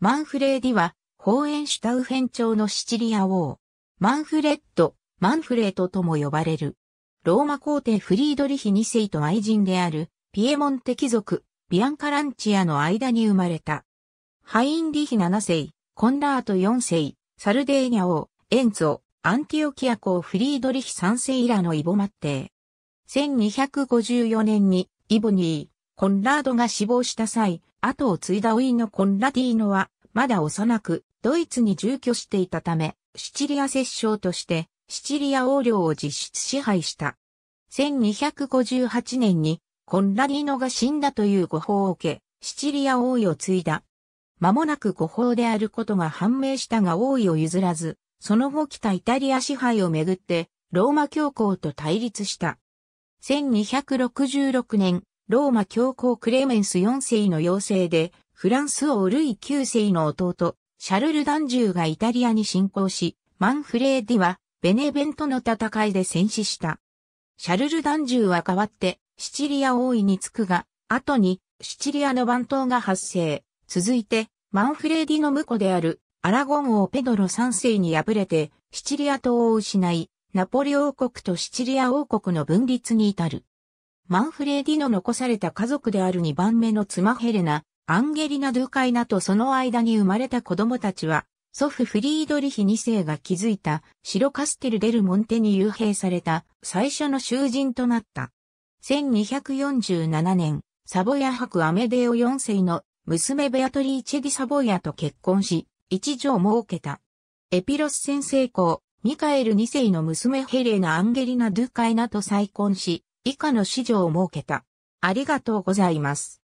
マンフレーディは、ホーエンシュタウフェン朝のシチリア王。マンフレッド、マンフレートとも呼ばれる。ローマ皇帝フリードリヒ2世と愛人である、ピエモンテ貴族、ビアンカランチアの間に生まれた。ハインリヒ7世、コンラート4世、サルデーニャ王、エンツォ、アンティオキア公フリードリヒ3世以来のイボマッテ1254年に、イボニー、コンラードが死亡した際、後を継いだーのコンラディーノは、まだ幼く、ドイツに住居していたため、シチリア摂政として、シチリア王領を実質支配した。1258年に、コンラディーノが死んだという誤報を受け、シチリア王位を継いだ。間もなく誤報であることが判明したが王位を譲らず、その後来たイタリア支配をめぐって、ローマ教皇と対立した。1266年、ローマ教皇クレメンス4世の要請で、フランス王ルイ9世の弟、シャルル・ダンジューがイタリアに侵攻し、マンフレーディは、ベネベントの戦いで戦死した。シャルル・ダンジューは代わって、シチリア王位につくが、後に、シチリアの番頭が発生。続いて、マンフレーディの婿である、アラゴン王ペドロ3世に敗れて、シチリア島を失い、ナポリ王国とシチリア王国の分立に至る。マンフレーディの残された家族である2番目の妻ヘレナ、アンゲリナ・ドゥカイナとその間に生まれた子供たちは、祖父フリードリヒ2世が築いた白カステル・デル・モンテに幽閉された最初の囚人となった。1247年、サボヤ博アメデオ4世の娘ベアトリーチェ・ディ・サボヤと結婚し、一女を設けた。エピロス先生公、ミカエル2世の娘ヘレナ・アンゲリナ・ドゥカイナと再婚し、以下の市場を設けた。ありがとうございます。